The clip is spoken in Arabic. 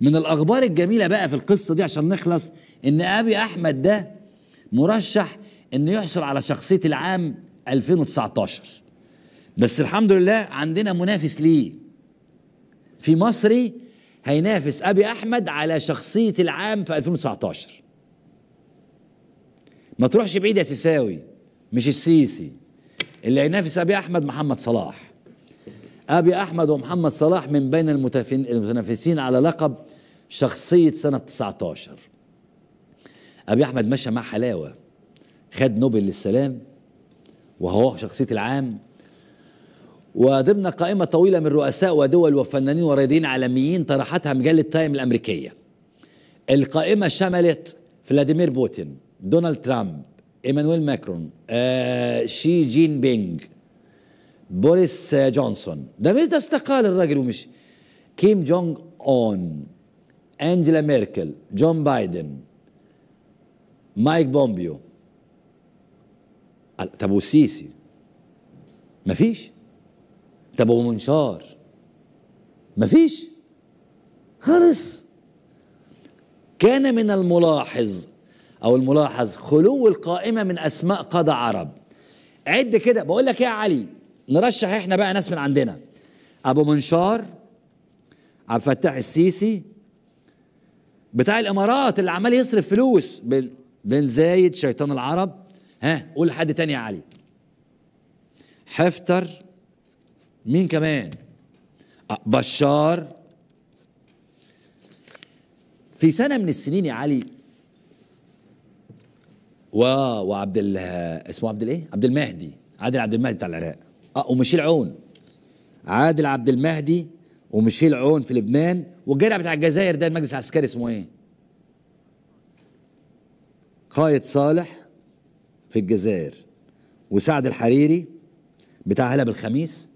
من الاخبار الجميله بقى في القصه دي عشان نخلص ان ابي احمد ده مرشح انه يحصل على شخصيه العام 2019 بس الحمد لله عندنا منافس ليه في مصري هينافس ابي احمد على شخصيه العام في 2019 ما تروحش بعيد يا سيساوي مش السيسي اللي هينافس ابي احمد محمد صلاح أبي أحمد ومحمد صلاح من بين المتنافسين على لقب شخصية سنة 19 أبي أحمد مشى مع حلاوة خد نوبل للسلام وهو شخصية العام وضمن قائمة طويلة من رؤساء ودول وفنانين ورياضيين عالميين طرحتها مجلة تايم الأمريكية القائمة شملت فلاديمير بوتين دونالد ترامب ايمانويل ماكرون آه شي جين بينج بوريس جونسون ده مش ده استقال الراجل ومشي كيم جونج اون انجلا ميركل جون بايدن مايك بومبيو طب والسيسي مفيش طب ومنشار مفيش خالص كان من الملاحظ او الملاحظ خلو القائمه من اسماء قادة عرب عد كده بقول لك يا علي نرشح احنا بقى ناس من عندنا ابو منشار عبد الفتاح السيسي بتاع الامارات اللي عمال يصرف فلوس بن زايد شيطان العرب ها قول حد تاني يا علي حفتر مين كمان بشار في سنة من السنين يا علي و وعبد ال اسمه عبد الايه؟ عبد المهدي عادل عبد المهدي بتاع العراق اه وميشيل عون عادل عبد المهدي وميشيل عون في لبنان والجدع بتاع الجزائر ده المجلس العسكري اسمه ايه؟ قايد صالح في الجزائر وسعد الحريري بتاع هلا بالخميس